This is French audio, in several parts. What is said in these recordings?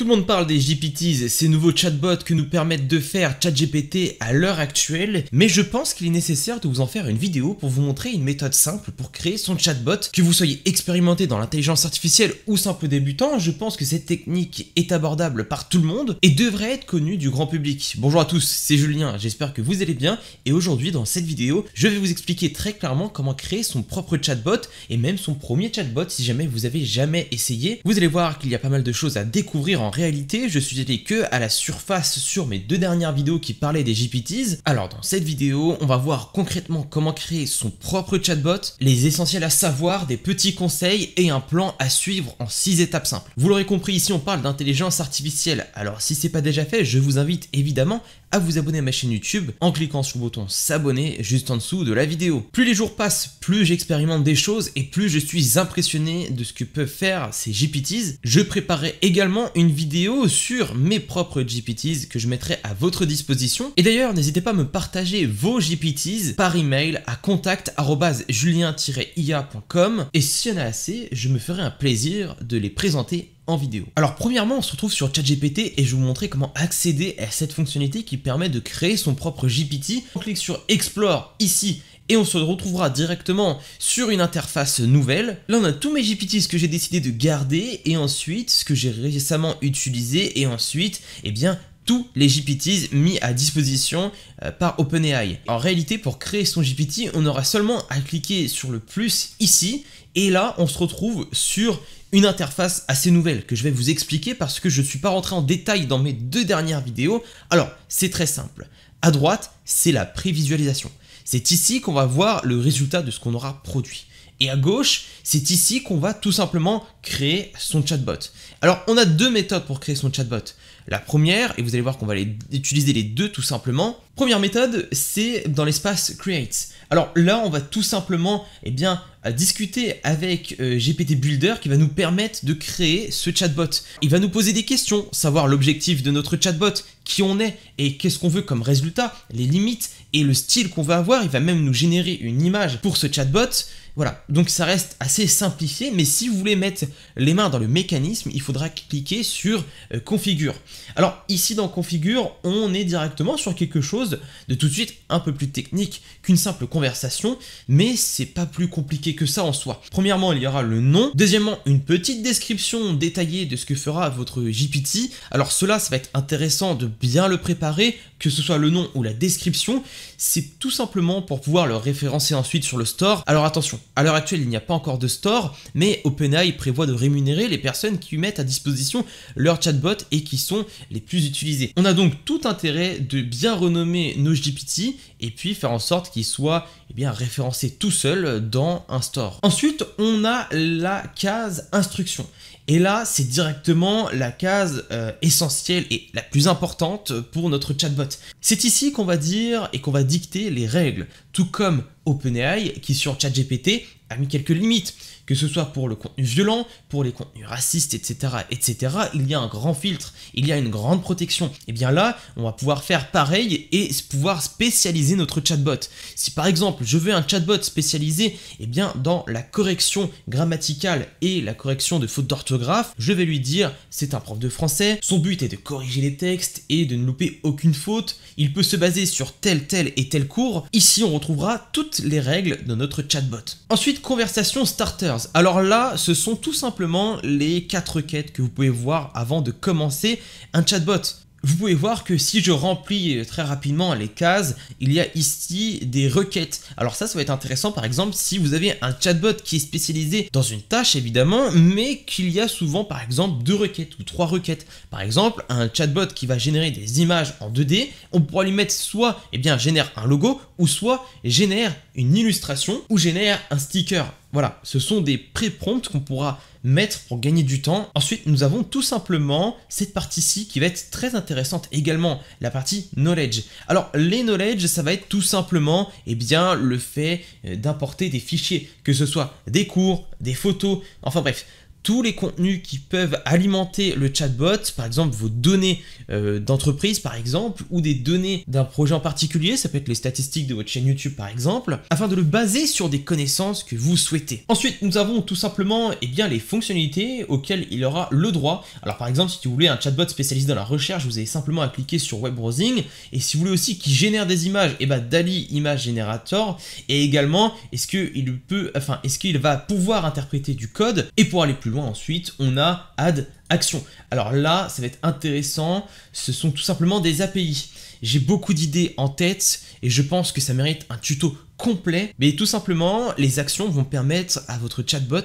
Tout le monde parle des GPTs, ces nouveaux chatbots que nous permettent de faire ChatGPT à l'heure actuelle, mais je pense qu'il est nécessaire de vous en faire une vidéo pour vous montrer une méthode simple pour créer son chatbot. Que vous soyez expérimenté dans l'intelligence artificielle ou simple débutant, je pense que cette technique est abordable par tout le monde et devrait être connue du grand public. Bonjour à tous, c'est Julien, j'espère que vous allez bien et aujourd'hui dans cette vidéo, je vais vous expliquer très clairement comment créer son propre chatbot et même son premier chatbot si jamais vous avez jamais essayé. Vous allez voir qu'il y a pas mal de choses à découvrir en en réalité, je suis allé que à la surface sur mes deux dernières vidéos qui parlaient des GPTs. Alors dans cette vidéo, on va voir concrètement comment créer son propre chatbot, les essentiels à savoir, des petits conseils et un plan à suivre en six étapes simples. Vous l'aurez compris, ici on parle d'intelligence artificielle. Alors si c'est pas déjà fait, je vous invite évidemment à vous abonner à ma chaîne YouTube en cliquant sur le bouton s'abonner juste en dessous de la vidéo. Plus les jours passent, plus j'expérimente des choses et plus je suis impressionné de ce que peuvent faire ces GPTs. Je préparais également une vidéo vidéo sur mes propres GPTs que je mettrai à votre disposition. Et d'ailleurs, n'hésitez pas à me partager vos GPTs par email à contact@julien-ia.com et s'il y en a assez, je me ferai un plaisir de les présenter en vidéo. Alors premièrement, on se retrouve sur ChatGPT et je vais vous montrer comment accéder à cette fonctionnalité qui permet de créer son propre GPT. On clique sur Explore ici et on se retrouvera directement sur une interface nouvelle. Là on a tous mes GPTs que j'ai décidé de garder et ensuite ce que j'ai récemment utilisé et ensuite eh bien tous les GPTs mis à disposition euh, par OpenAI. En réalité, pour créer son GPT, on aura seulement à cliquer sur le plus ici, et là, on se retrouve sur une interface assez nouvelle que je vais vous expliquer parce que je ne suis pas rentré en détail dans mes deux dernières vidéos. Alors, c'est très simple. À droite, c'est la prévisualisation. C'est ici qu'on va voir le résultat de ce qu'on aura produit. Et à gauche, c'est ici qu'on va tout simplement créer son chatbot. Alors, on a deux méthodes pour créer son chatbot. La première, et vous allez voir qu'on va utiliser les deux tout simplement. Première méthode, c'est dans l'espace Create. Alors là, on va tout simplement eh bien, euh, discuter avec euh, GPT Builder qui va nous permettre de créer ce chatbot. Il va nous poser des questions, savoir l'objectif de notre chatbot, qui on est et qu'est-ce qu'on veut comme résultat, les limites et le style qu'on veut avoir. Il va même nous générer une image pour ce chatbot. Voilà, donc ça reste assez simplifié, mais si vous voulez mettre les mains dans le mécanisme, il faudra cliquer sur euh, Configure. Alors ici dans Configure, on est directement sur quelque chose de tout de suite un peu plus technique qu'une simple conversation, mais c'est pas plus compliqué que ça en soi. Premièrement, il y aura le nom. Deuxièmement, une petite description détaillée de ce que fera votre GPT. Alors cela, ça va être intéressant de bien le préparer, que ce soit le nom ou la description. C'est tout simplement pour pouvoir le référencer ensuite sur le store. Alors attention, à l'heure actuelle, il n'y a pas encore de store, mais OpenAI prévoit de rémunérer les personnes qui mettent à disposition leurs chatbots et qui sont les plus utilisés. On a donc tout intérêt de bien renommer nos GPT et puis faire en sorte qu'ils soient eh bien, référencés tout seuls dans un store. Ensuite, on a la case instruction. Et là, c'est directement la case euh, essentielle et la plus importante pour notre chatbot. C'est ici qu'on va dire et qu'on va dicter les règles, tout comme OpenAI qui sur ChatGPT a mis quelques limites que ce soit pour le contenu violent, pour les contenus racistes, etc., etc., il y a un grand filtre, il y a une grande protection. Et eh bien là, on va pouvoir faire pareil et pouvoir spécialiser notre chatbot. Si par exemple, je veux un chatbot spécialisé, et eh bien dans la correction grammaticale et la correction de fautes d'orthographe, je vais lui dire, c'est un prof de français, son but est de corriger les textes et de ne louper aucune faute, il peut se baser sur tel, tel et tel cours. Ici, on retrouvera toutes les règles de notre chatbot. Ensuite, conversation starters. Alors là, ce sont tout simplement les quatre requêtes que vous pouvez voir avant de commencer un chatbot. Vous pouvez voir que si je remplis euh, très rapidement les cases, il y a ici des requêtes. Alors ça, ça va être intéressant par exemple si vous avez un chatbot qui est spécialisé dans une tâche évidemment, mais qu'il y a souvent par exemple deux requêtes ou trois requêtes. Par exemple, un chatbot qui va générer des images en 2D, on pourra lui mettre soit eh bien, génère un logo ou soit génère une illustration ou génère un sticker. Voilà, ce sont des pré-prompts qu'on pourra mettre pour gagner du temps. Ensuite, nous avons tout simplement cette partie-ci qui va être très intéressante également, la partie knowledge. Alors, les knowledge, ça va être tout simplement eh bien, le fait euh, d'importer des fichiers, que ce soit des cours, des photos, enfin bref, tous les contenus qui peuvent alimenter le chatbot, par exemple vos données euh, d'entreprise par exemple, ou des données d'un projet en particulier, ça peut être les statistiques de votre chaîne YouTube par exemple, afin de le baser sur des connaissances que vous souhaitez. Ensuite, nous avons tout simplement eh bien, les fonctionnalités auxquelles il aura le droit. Alors par exemple, si vous voulez un chatbot spécialisé dans la recherche, vous avez simplement à cliquer sur web browsing, et si vous voulez aussi qu'il génère des images, et eh bien DALI Image Generator, et également est-ce qu'il peut, enfin est-ce qu'il va pouvoir interpréter du code, et pour aller plus loin ensuite, on a add action. Alors là, ça va être intéressant, ce sont tout simplement des API. J'ai beaucoup d'idées en tête et je pense que ça mérite un tuto complet, mais tout simplement, les actions vont permettre à votre chatbot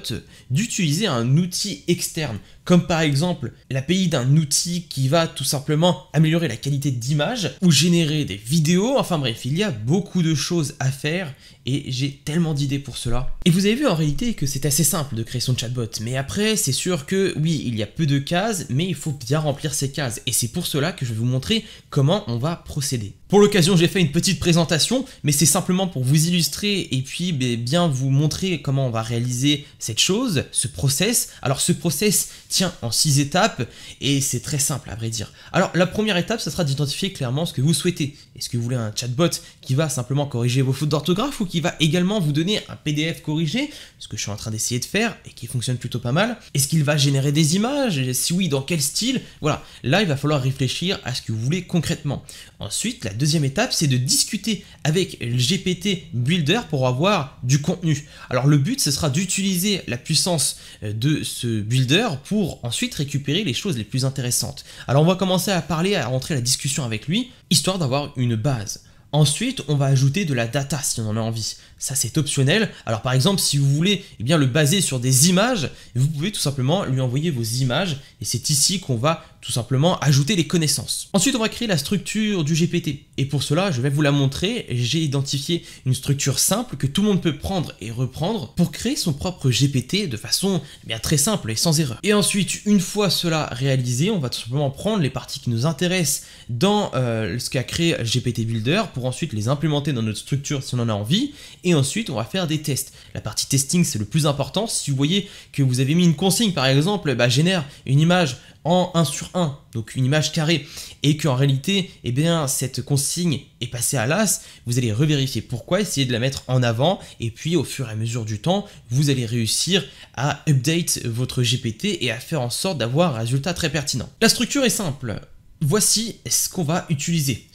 d'utiliser un outil externe, comme par exemple l'API d'un outil qui va tout simplement améliorer la qualité d'image ou générer des vidéos. Enfin bref, il y a beaucoup de choses à faire et j'ai tellement d'idées pour cela. Et vous avez vu en réalité que c'est assez simple de créer son chatbot, mais après, c'est sûr que oui, il y a peu de cases, mais il faut bien remplir ces cases et c'est pour cela que je vais vous montrer comment on va procéder. Pour l'occasion, j'ai fait une petite présentation, mais c'est simplement pour vous illustrer et puis ben, bien vous montrer comment on va réaliser cette chose, ce process. Alors ce process tient en six étapes et c'est très simple à vrai dire. Alors la première étape, ça sera d'identifier clairement ce que vous souhaitez. Est-ce que vous voulez un chatbot qui va simplement corriger vos fautes d'orthographe ou qui va également vous donner un PDF corrigé, ce que je suis en train d'essayer de faire et qui fonctionne plutôt pas mal Est-ce qu'il va générer des images Si oui, dans quel style Voilà, là il va falloir réfléchir à ce que vous voulez concrètement. Ensuite, la deuxième étape, c'est de discuter avec le GPT builder pour avoir du contenu. Alors le but, ce sera d'utiliser la puissance euh, de ce builder pour ensuite récupérer les choses les plus intéressantes. Alors on va commencer à parler, à rentrer la discussion avec lui, histoire d'avoir une base. Ensuite, on va ajouter de la data si on en a envie. Ça, c'est optionnel. Alors, par exemple, si vous voulez eh bien, le baser sur des images, vous pouvez tout simplement lui envoyer vos images. Et c'est ici qu'on va tout simplement ajouter les connaissances. Ensuite, on va créer la structure du GPT. Et pour cela, je vais vous la montrer. J'ai identifié une structure simple que tout le monde peut prendre et reprendre pour créer son propre GPT de façon eh bien, très simple et sans erreur. Et ensuite, une fois cela réalisé, on va tout simplement prendre les parties qui nous intéressent dans euh, ce qu'a créé GPT Builder pour ensuite les implémenter dans notre structure si on en a envie. Et ensuite, on va faire des tests. La partie testing, c'est le plus important. Si vous voyez que vous avez mis une consigne, par exemple, bah, génère une image en 1 sur 1, donc une image carrée, et qu'en réalité, eh bien, cette consigne est passée à l'as, vous allez revérifier pourquoi, essayer de la mettre en avant, et puis au fur et à mesure du temps, vous allez réussir à update votre GPT et à faire en sorte d'avoir un résultat très pertinent. La structure est simple. Voici ce qu'on va utiliser.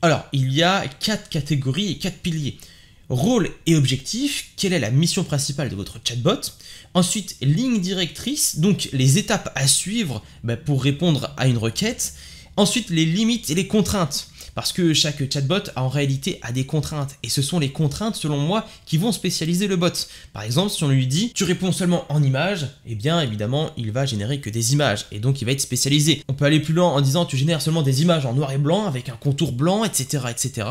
Alors, il y a quatre catégories et quatre piliers. Rôle et objectif, quelle est la mission principale de votre chatbot Ensuite, ligne directrice, donc les étapes à suivre bah, pour répondre à une requête. Ensuite, les limites et les contraintes. Parce que chaque chatbot a en réalité a des contraintes, et ce sont les contraintes, selon moi, qui vont spécialiser le bot. Par exemple, si on lui dit tu réponds seulement en images, eh bien évidemment, il va générer que des images, et donc il va être spécialisé. On peut aller plus loin en disant tu génères seulement des images en noir et blanc, avec un contour blanc, etc. etc.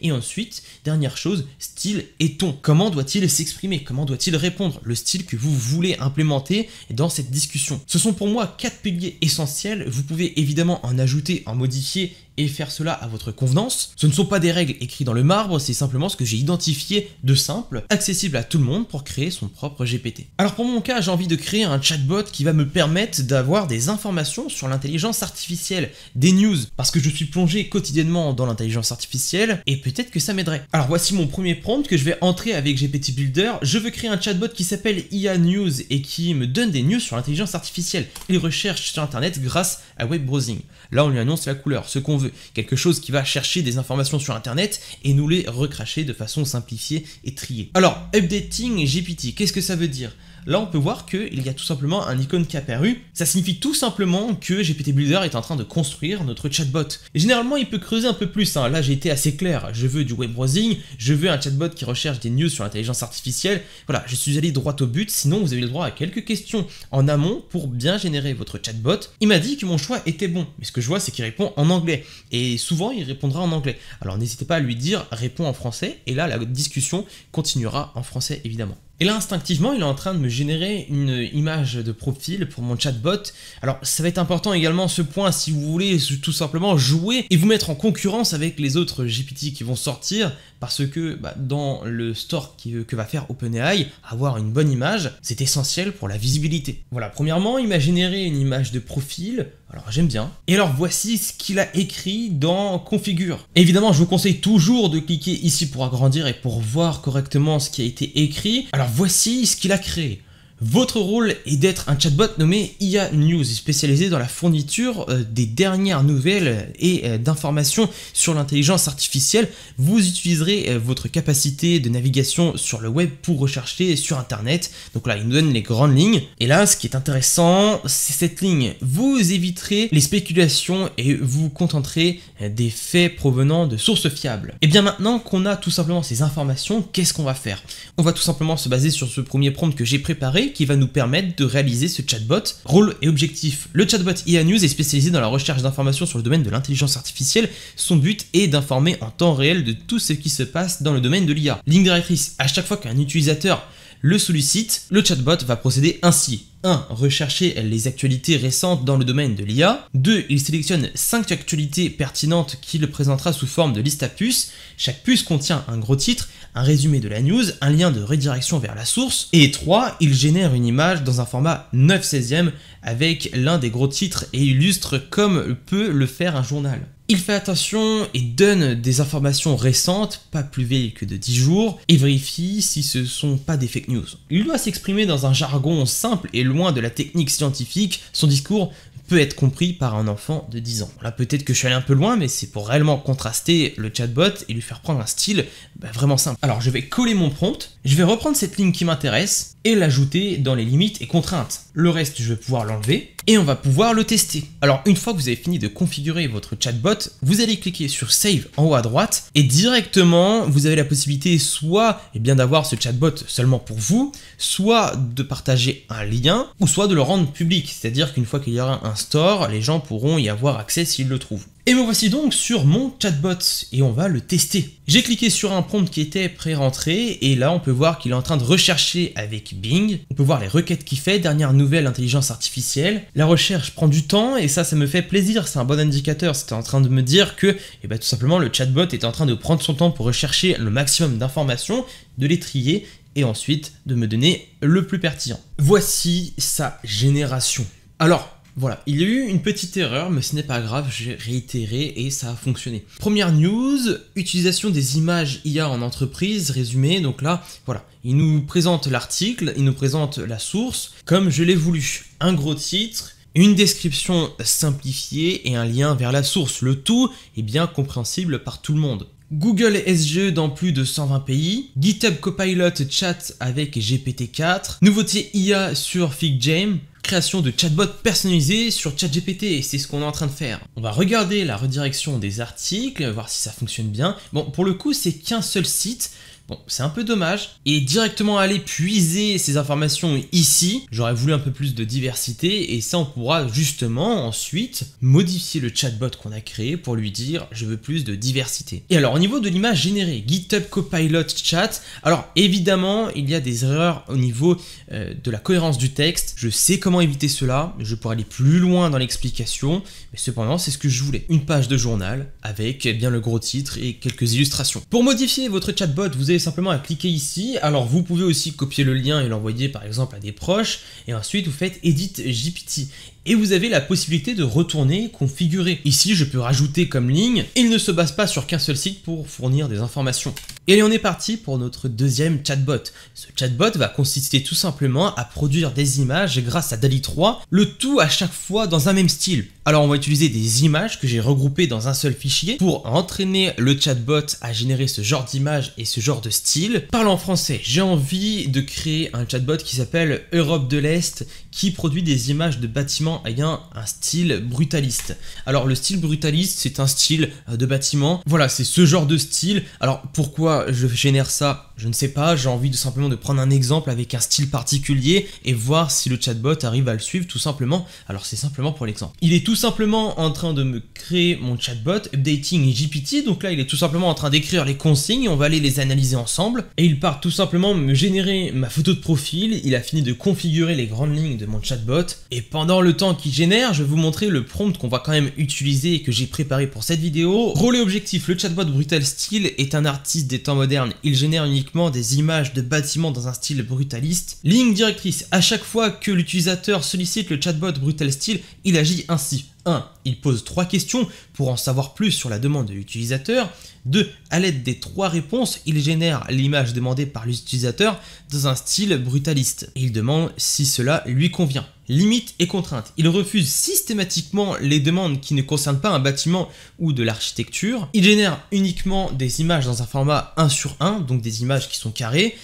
Et ensuite, dernière chose, style et ton. Comment doit-il s'exprimer Comment doit-il répondre Le style que vous voulez implémenter dans cette discussion. Ce sont pour moi quatre piliers essentiels. Vous pouvez évidemment en ajouter, en modifier et faire cela à votre convenance. Ce ne sont pas des règles écrites dans le marbre, c'est simplement ce que j'ai identifié de simple, accessible à tout le monde pour créer son propre GPT. Alors pour mon cas, j'ai envie de créer un chatbot qui va me permettre d'avoir des informations sur l'intelligence artificielle, des news, parce que je suis plongé quotidiennement dans l'intelligence artificielle et peut-être que ça m'aiderait. Alors voici mon premier prompt que je vais entrer avec GPT Builder. Je veux créer un chatbot qui s'appelle IA News et qui me donne des news sur l'intelligence artificielle et recherche sur internet grâce à web browsing. Là on lui annonce la couleur, ce qu'on veut quelque chose qui va chercher des informations sur Internet et nous les recracher de façon simplifiée et triée. Alors, updating GPT, qu'est-ce que ça veut dire là on peut voir qu'il y a tout simplement un icône qui a apparu. Ça signifie tout simplement que GPT Builder est en train de construire notre chatbot. Et généralement il peut creuser un peu plus, hein. là j'ai été assez clair, je veux du web browsing, je veux un chatbot qui recherche des news sur l'intelligence artificielle, voilà, je suis allé droit au but, sinon vous avez le droit à quelques questions en amont pour bien générer votre chatbot. Il m'a dit que mon choix était bon, mais ce que je vois c'est qu'il répond en anglais, et souvent il répondra en anglais. Alors n'hésitez pas à lui dire réponds en français, et là la discussion continuera en français évidemment. Et là, instinctivement, il est en train de me générer une image de profil pour mon chatbot. Alors, ça va être important également ce point si vous voulez tout simplement jouer et vous mettre en concurrence avec les autres GPT qui vont sortir parce que bah, dans le store qui, euh, que va faire OpenAI, avoir une bonne image, c'est essentiel pour la visibilité. Voilà, premièrement, il m'a généré une image de profil, alors j'aime bien. Et alors voici ce qu'il a écrit dans Configure. Évidemment, je vous conseille toujours de cliquer ici pour agrandir et pour voir correctement ce qui a été écrit. Alors voici ce qu'il a créé. Votre rôle est d'être un chatbot nommé IA News, spécialisé dans la fourniture euh, des dernières nouvelles et euh, d'informations sur l'intelligence artificielle. Vous utiliserez euh, votre capacité de navigation sur le web pour rechercher sur Internet. Donc là, il nous donne les grandes lignes. Et là, ce qui est intéressant, c'est cette ligne. Vous éviterez les spéculations et vous contenterez des faits provenant de sources fiables. Et bien maintenant qu'on a tout simplement ces informations, qu'est-ce qu'on va faire On va tout simplement se baser sur ce premier prompt que j'ai préparé qui va nous permettre de réaliser ce chatbot. Rôle et objectif. Le chatbot IA e News est spécialisé dans la recherche d'informations sur le domaine de l'intelligence artificielle. Son but est d'informer en temps réel de tout ce qui se passe dans le domaine de l'IA. Ligne directrice, à chaque fois qu'un utilisateur le sollicite, le chatbot va procéder ainsi. 1. Rechercher les actualités récentes dans le domaine de l'IA. 2. Il sélectionne 5 actualités pertinentes qu'il présentera sous forme de liste à puces. Chaque puce contient un gros titre, un résumé de la news, un lien de redirection vers la source. Et 3. Il génère une image dans un format 9 16e avec l'un des gros titres et illustre comme peut le faire un journal. Il fait attention et donne des informations récentes, pas plus vieilles que de 10 jours, et vérifie si ce sont pas des fake news. Il doit s'exprimer dans un jargon simple et loin de la technique scientifique, son discours peut être compris par un enfant de 10 ans. Là peut-être que je suis allé un peu loin, mais c'est pour réellement contraster le chatbot et lui faire prendre un style bah, vraiment simple. Alors je vais coller mon prompt, je vais reprendre cette ligne qui m'intéresse et l'ajouter dans les limites et contraintes. Le reste je vais pouvoir l'enlever, et on va pouvoir le tester. Alors une fois que vous avez fini de configurer votre chatbot, vous allez cliquer sur Save en haut à droite et directement vous avez la possibilité soit eh bien d'avoir ce chatbot seulement pour vous, soit de partager un lien ou soit de le rendre public, c'est-à-dire qu'une fois qu'il y aura un store, les gens pourront y avoir accès s'ils le trouvent. Et me voici donc sur mon chatbot et on va le tester. J'ai cliqué sur un prompt qui était pré-rentré et là on peut voir qu'il est en train de rechercher avec Bing. On peut voir les requêtes qu'il fait, dernière nouvelle intelligence artificielle. La recherche prend du temps et ça ça me fait plaisir, c'est un bon indicateur. C'était en train de me dire que eh ben, tout simplement le chatbot est en train de prendre son temps pour rechercher le maximum d'informations, de les trier et ensuite de me donner le plus pertinent. Voici sa génération. Alors, voilà, il y a eu une petite erreur, mais ce n'est pas grave, j'ai réitéré et ça a fonctionné. Première news, utilisation des images IA en entreprise, résumé, donc là, voilà, il nous présente l'article, il nous présente la source, comme je l'ai voulu. Un gros titre, une description simplifiée et un lien vers la source, le tout est bien compréhensible par tout le monde. Google SGE dans plus de 120 pays, GitHub Copilot chat avec GPT-4, nouveauté IA sur FigJam, création de chatbots personnalisés sur ChatGPT et c'est ce qu'on est en train de faire. On va regarder la redirection des articles, voir si ça fonctionne bien. Bon, pour le coup, c'est qu'un seul site, Bon, c'est un peu dommage. Et directement aller puiser ces informations ici, j'aurais voulu un peu plus de diversité et ça on pourra justement ensuite modifier le chatbot qu'on a créé pour lui dire je veux plus de diversité. Et alors au niveau de l'image générée, GitHub Copilot Chat, alors évidemment il y a des erreurs au niveau euh, de la cohérence du texte, je sais comment éviter cela, je pourrais aller plus loin dans l'explication, mais cependant c'est ce que je voulais. Une page de journal avec bien le gros titre et quelques illustrations. Pour modifier votre chatbot, vous avez simplement à cliquer ici. Alors vous pouvez aussi copier le lien et l'envoyer par exemple à des proches. Et ensuite vous faites Edit GPT et vous avez la possibilité de retourner configurer. Ici, je peux rajouter comme ligne, il ne se base pas sur qu'un seul site pour fournir des informations. Et on est parti pour notre deuxième chatbot. Ce chatbot va consister tout simplement à produire des images grâce à DALI 3, le tout à chaque fois dans un même style. Alors on va utiliser des images que j'ai regroupées dans un seul fichier pour entraîner le chatbot à générer ce genre d'image et ce genre de style. Parlant français, j'ai envie de créer un chatbot qui s'appelle Europe de l'Est qui produit des images de bâtiments ayant un style brutaliste. Alors le style brutaliste, c'est un style euh, de bâtiment. Voilà, c'est ce genre de style. Alors pourquoi je génère ça je ne sais pas, j'ai envie tout simplement de prendre un exemple avec un style particulier et voir si le chatbot arrive à le suivre tout simplement. Alors c'est simplement pour l'exemple. Il est tout simplement en train de me créer mon chatbot updating GPT. Donc là, il est tout simplement en train d'écrire les consignes, on va aller les analyser ensemble et il part tout simplement me générer ma photo de profil, il a fini de configurer les grandes lignes de mon chatbot et pendant le temps qu'il génère, je vais vous montrer le prompt qu'on va quand même utiliser et que j'ai préparé pour cette vidéo. et objectif, le chatbot brutal style est un artiste des temps modernes. Il génère une des images de bâtiments dans un style brutaliste. Ligne directrice, à chaque fois que l'utilisateur sollicite le chatbot Brutal Style, il agit ainsi. 1. Il pose 3 questions pour en savoir plus sur la demande de l'utilisateur. 2. À l'aide des 3 réponses, il génère l'image demandée par l'utilisateur dans un style brutaliste. Il demande si cela lui convient. Limite et contraintes. Il refuse systématiquement les demandes qui ne concernent pas un bâtiment ou de l'architecture. Il génère uniquement des images dans un format 1 sur 1, donc des images qui sont carrées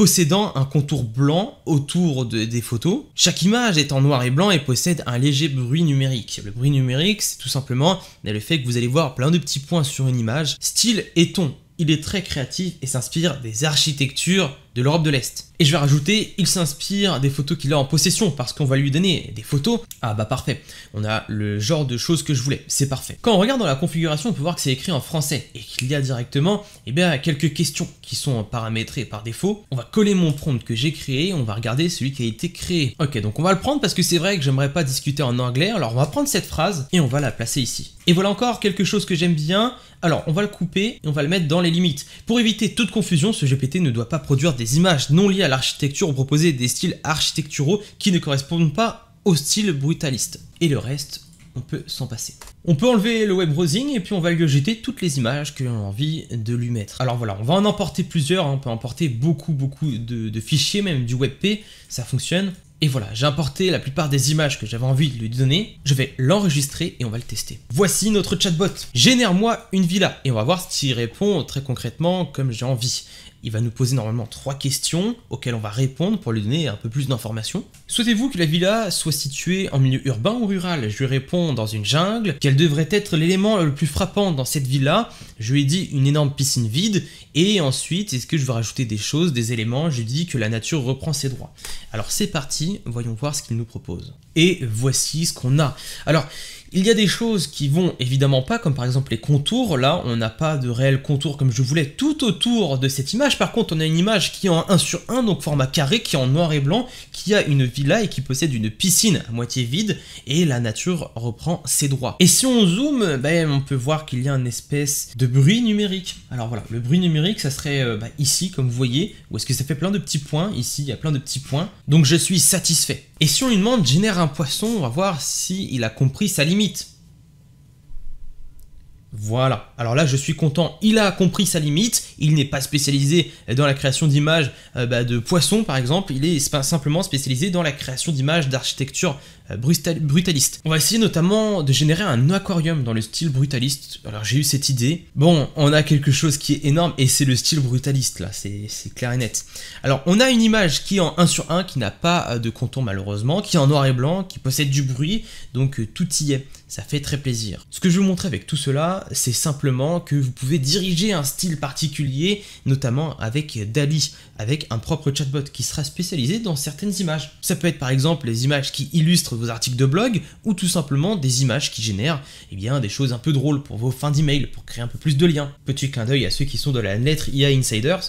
possédant un contour blanc autour des photos. Chaque image est en noir et blanc et possède un léger bruit numérique. Le bruit numérique, c'est tout simplement le fait que vous allez voir plein de petits points sur une image, style et ton. Il est très créatif et s'inspire des architectures de l'Europe de l'Est. Et je vais rajouter, il s'inspire des photos qu'il a en possession parce qu'on va lui donner des photos. Ah bah parfait, on a le genre de choses que je voulais, c'est parfait. Quand on regarde dans la configuration, on peut voir que c'est écrit en français et qu'il y a directement eh bien, quelques questions qui sont paramétrées par défaut. On va coller mon prompt que j'ai créé, on va regarder celui qui a été créé. Ok, donc on va le prendre parce que c'est vrai que j'aimerais pas discuter en anglais, alors on va prendre cette phrase et on va la placer ici. Et voilà encore quelque chose que j'aime bien. Alors, on va le couper et on va le mettre dans les limites. Pour éviter toute confusion, ce GPT ne doit pas produire des images non liées l'architecture ont proposé des styles architecturaux qui ne correspondent pas au style brutaliste. Et le reste, on peut s'en passer. On peut enlever le web browsing et puis on va lui jeter toutes les images que l'on a envie de lui mettre. Alors voilà, on va en emporter plusieurs, hein. on peut emporter beaucoup beaucoup de, de fichiers, même du WebP, ça fonctionne. Et voilà, j'ai importé la plupart des images que j'avais envie de lui donner, je vais l'enregistrer et on va le tester. Voici notre chatbot. Génère-moi une villa et on va voir s'il répond très concrètement comme j'ai envie. Il va nous poser normalement trois questions auxquelles on va répondre pour lui donner un peu plus d'informations. Souhaitez-vous que la villa soit située en milieu urbain ou rural Je lui réponds dans une jungle. Quel devrait être l'élément le plus frappant dans cette villa Je lui ai dit une énorme piscine vide. Et ensuite, est-ce que je veux rajouter des choses, des éléments Je lui dis que la nature reprend ses droits. Alors c'est parti, voyons voir ce qu'il nous propose. Et voici ce qu'on a. Alors, il y a des choses qui vont évidemment pas, comme par exemple les contours. Là, on n'a pas de réel contour comme je voulais tout autour de cette image. Par contre, on a une image qui est en 1 sur 1, donc format carré, qui est en noir et blanc, qui a une villa et qui possède une piscine à moitié vide, et la nature reprend ses droits. Et si on zoome, ben, on peut voir qu'il y a une espèce de bruit numérique. Alors voilà, le bruit numérique, ça serait euh, ben, ici, comme vous voyez, ou est-ce que ça fait plein de petits points. Ici, il y a plein de petits points. Donc je suis satisfait. Et si on lui demande génère un poisson, on va voir s'il il a compris sa limite. Voilà. Alors là, je suis content. Il a compris sa limite. Il n'est pas spécialisé dans la création d'images euh, bah, de poissons, par exemple. Il est simplement spécialisé dans la création d'images d'architecture euh, brutaliste. On va essayer notamment de générer un aquarium dans le style brutaliste. Alors j'ai eu cette idée. Bon, on a quelque chose qui est énorme et c'est le style brutaliste, là. C'est clair et net. Alors on a une image qui est en 1 sur 1, qui n'a pas euh, de contour malheureusement, qui est en noir et blanc, qui possède du bruit. Donc tout y est ça fait très plaisir. Ce que je vous montrer avec tout cela, c'est simplement que vous pouvez diriger un style particulier, notamment avec DALI, avec un propre chatbot qui sera spécialisé dans certaines images. Ça peut être par exemple les images qui illustrent vos articles de blog, ou tout simplement des images qui génèrent eh bien, des choses un peu drôles pour vos fins d'email, pour créer un peu plus de liens. Petit clin d'œil à ceux qui sont de la lettre IA Insiders,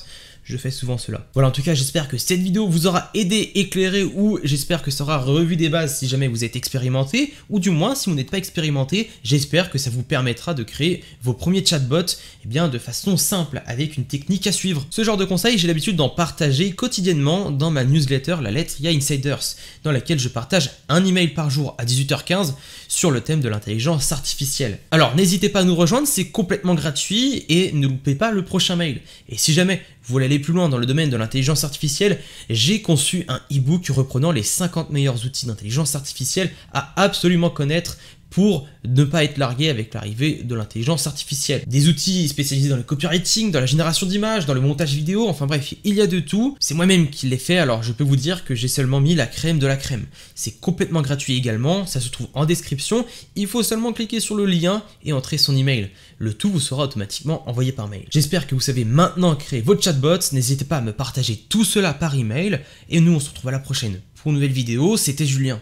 je fais souvent cela. Voilà, en tout cas, j'espère que cette vidéo vous aura aidé, éclairé ou j'espère que ça aura revu des bases si jamais vous êtes expérimenté ou du moins si vous n'êtes pas expérimenté, j'espère que ça vous permettra de créer vos premiers chatbots et eh bien, de façon simple avec une technique à suivre. Ce genre de conseils, j'ai l'habitude d'en partager quotidiennement dans ma newsletter, la lettre ya Insiders, dans laquelle je partage un email par jour à 18h15 sur le thème de l'intelligence artificielle. Alors n'hésitez pas à nous rejoindre, c'est complètement gratuit et ne loupez pas le prochain mail. Et si jamais voulez aller plus loin dans le domaine de l'intelligence artificielle J'ai conçu un ebook book reprenant les 50 meilleurs outils d'intelligence artificielle à absolument connaître pour ne pas être largué avec l'arrivée de l'intelligence artificielle. Des outils spécialisés dans le copywriting, dans la génération d'images, dans le montage vidéo, enfin bref, il y a de tout. C'est moi-même qui l'ai fait, alors je peux vous dire que j'ai seulement mis la crème de la crème. C'est complètement gratuit également, ça se trouve en description, il faut seulement cliquer sur le lien et entrer son email. Le tout vous sera automatiquement envoyé par mail. J'espère que vous savez maintenant créer votre chatbot, n'hésitez pas à me partager tout cela par email, et nous on se retrouve à la prochaine pour une nouvelle vidéo, c'était Julien.